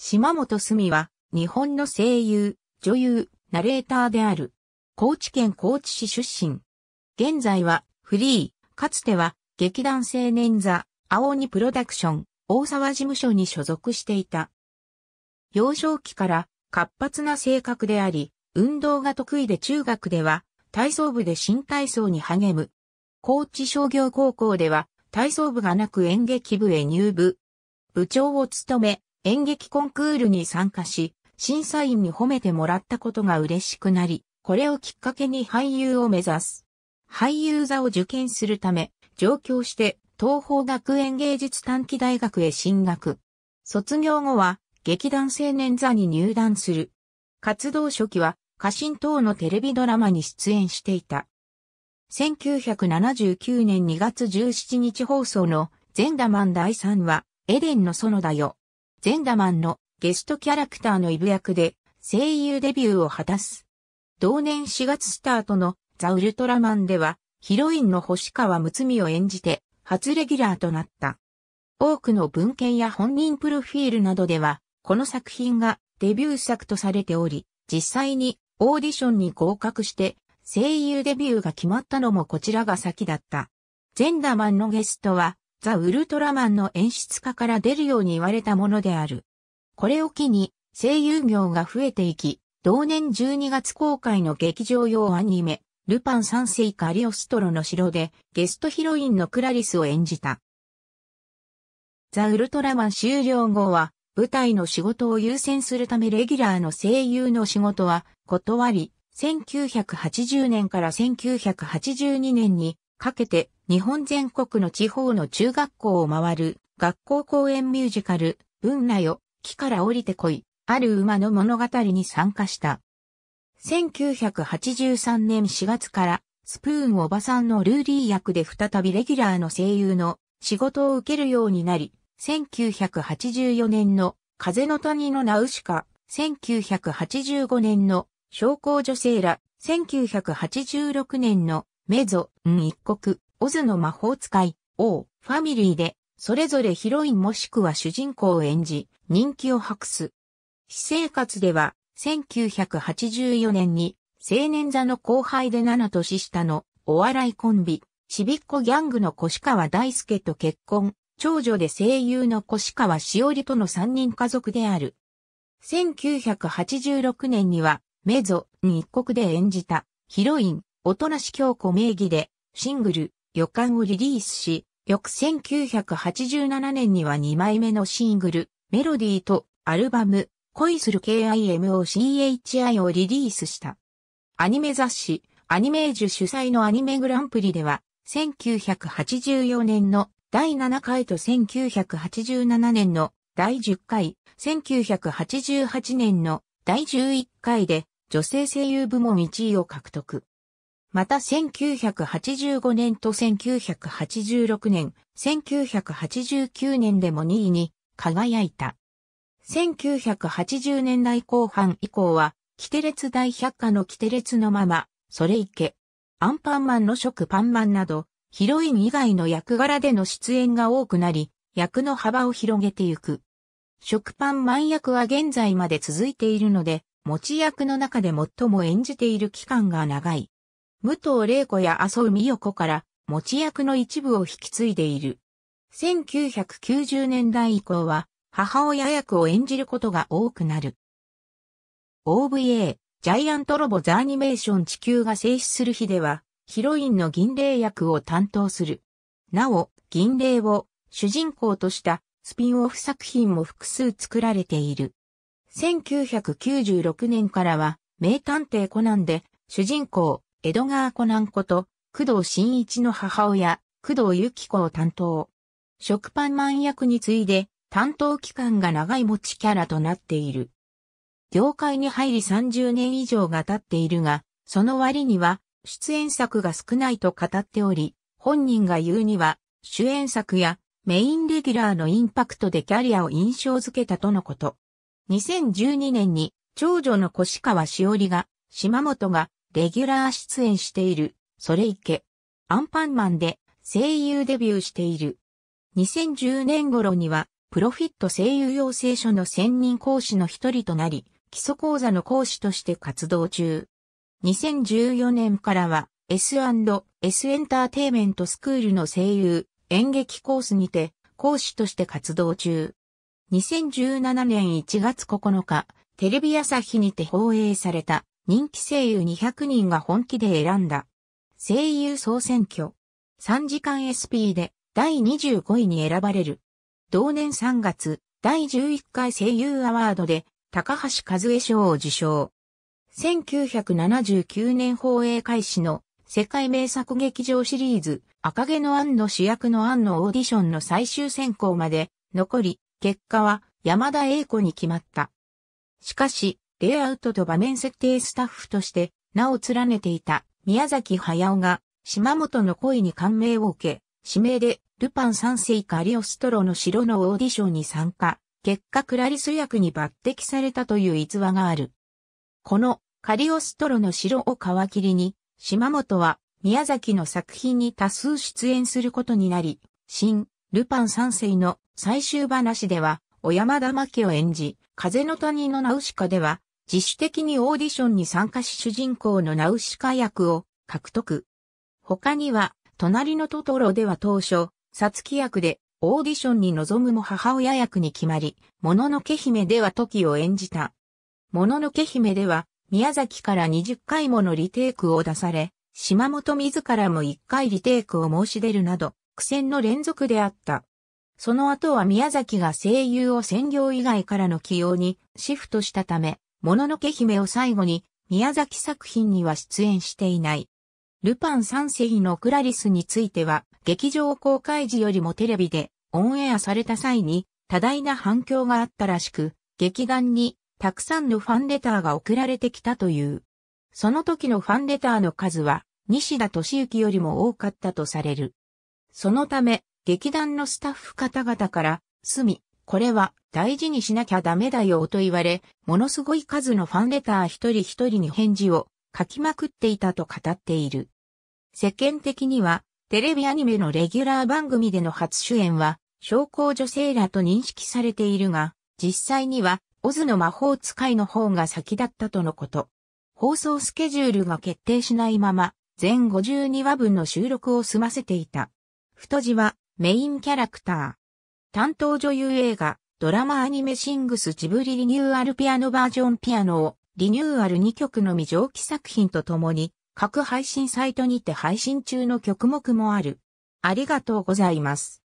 島本みは、日本の声優、女優、ナレーターである。高知県高知市出身。現在は、フリー、かつては、劇団青年座、青鬼プロダクション、大沢事務所に所属していた。幼少期から活発な性格であり、運動が得意で中学では、体操部で新体操に励む。高知商業高校では、体操部がなく演劇部へ入部。部長を務め、演劇コンクールに参加し、審査員に褒めてもらったことが嬉しくなり、これをきっかけに俳優を目指す。俳優座を受験するため、上京して東方学園芸術短期大学へ進学。卒業後は劇団青年座に入団する。活動初期は家臣等のテレビドラマに出演していた。1979年2月17日放送の全ダマン第3話、エデンの園だよ。ゼンダマンのゲストキャラクターのイブ役で声優デビューを果たす。同年4月スタートのザ・ウルトラマンではヒロインの星川睦美を演じて初レギュラーとなった。多くの文献や本人プロフィールなどではこの作品がデビュー作とされており、実際にオーディションに合格して声優デビューが決まったのもこちらが先だった。ゼンダマンのゲストはザ・ウルトラマンの演出家から出るように言われたものである。これを機に声優業が増えていき、同年12月公開の劇場用アニメ、ルパン三世かアリオストロの城でゲストヒロインのクラリスを演じた。ザ・ウルトラマン終了後は舞台の仕事を優先するためレギュラーの声優の仕事は断り、1980年から1982年にかけて日本全国の地方の中学校を回る、学校公演ミュージカル、文なよ、木から降りてこい、ある馬の物語に参加した。1983年4月から、スプーンおばさんのルーリー役で再びレギュラーの声優の仕事を受けるようになり、1984年の風の谷のナウシカ、1985年の商工女性ら、1986年のメゾン一国、オズの魔法使い、王、ファミリーで、それぞれヒロインもしくは主人公を演じ、人気を博す。私生活では、1984年に、青年座の後輩で7年下の、お笑いコンビ、ちびっこギャングの越川大輔と結婚、長女で声優の越川しおりとの3人家族である。1986年には、メゾに一国で演じた、ヒロイン、おとし京子名義で、シングル、予感をリリースし、翌1987年には2枚目のシングル、メロディーとアルバム、恋する KIMOCHI をリリースした。アニメ雑誌、アニメージュ主催のアニメグランプリでは、1984年の第7回と1987年の第10回、1988年の第11回で女性声優部門1位を獲得。また1985年と1986年、1989年でも2位に輝いた。1980年代後半以降は、キテレツ大百科のキテレツのまま、それいけ、アンパンマンの食パンマンなど、ヒロイン以外の役柄での出演が多くなり、役の幅を広げてゆく。食パンマン役は現在まで続いているので、持ち役の中で最も演じている期間が長い。武藤玲子や麻生美代子から持ち役の一部を引き継いでいる。1990年代以降は母親役を演じることが多くなる。OVA、ジャイアントロボザアニメーション地球が静止する日では、ヒロインの銀霊役を担当する。なお、銀霊を主人公としたスピンオフ作品も複数作られている。1996年からは、名探偵コナンで主人公、江戸川ー・コナンこと、工藤新一の母親、工藤由紀子を担当。食パンマン役に次いで、担当期間が長い持ちキャラとなっている。業界に入り30年以上が経っているが、その割には、出演作が少ないと語っており、本人が言うには、主演作やメインレギュラーのインパクトでキャリアを印象づけたとのこと。2012年に長女の越川しおりが、島本がレギュラー出演している、それいけ。アンパンマンで声優デビューしている。2010年頃には、プロフィット声優養成所の専任講師の一人となり、基礎講座の講師として活動中。2014年からは S&S エンターテイメントスクールの声優演劇コースにて講師として活動中。2017年1月9日、テレビ朝日にて放映された人気声優200人が本気で選んだ。声優総選挙。3時間 SP で第25位に選ばれる。同年3月、第11回声優アワードで高橋和恵賞を受賞。1979年放映開始の世界名作劇場シリーズ赤毛のアンの主役のアンのオーディションの最終選考まで残り結果は山田栄子に決まった。しかしレイアウトと場面設定スタッフとして名を連ねていた宮崎駿が島本の声に感銘を受け、指名でルパン三世かリオストロの城のオーディションに参加、結果クラリス役に抜擢されたという逸話がある。このカリオストロの城を皮切りに、島本は宮崎の作品に多数出演することになり、新、ルパン三世の最終話では、小山田真紀を演じ、風の谷のナウシカでは、自主的にオーディションに参加し主人公のナウシカ役を獲得。他には、隣のトトロでは当初、サツキ役でオーディションに臨むも母親役に決まり、もののけ姫では時を演じた。もののけ姫では、宮崎から20回ものリテイクを出され、島本自らも1回リテイクを申し出るなど、苦戦の連続であった。その後は宮崎が声優を専業以外からの起用にシフトしたため、もののけ姫を最後に、宮崎作品には出演していない。ルパン三世のクラリスについては、劇場公開時よりもテレビでオンエアされた際に、多大な反響があったらしく、劇団にたくさんのファンレターが送られてきたという。その時のファンレターの数は、西田敏行よりも多かったとされる。そのため、劇団のスタッフ方々から、隅、これは大事にしなきゃダメだよと言われ、ものすごい数のファンレター一人一人に返事を書きまくっていたと語っている。世間的には、テレビアニメのレギュラー番組での初主演は、証拠女性らと認識されているが、実際には、オズの魔法使いの方が先だったとのこと。放送スケジュールが決定しないまま、全52話分の収録を済ませていた。太字は、メインキャラクター、担当女優映画、ドラマアニメシングスジブリリニューアルピアノバージョンピアノをリニューアル2曲のみ上記作品とともに各配信サイトにて配信中の曲目もある。ありがとうございます。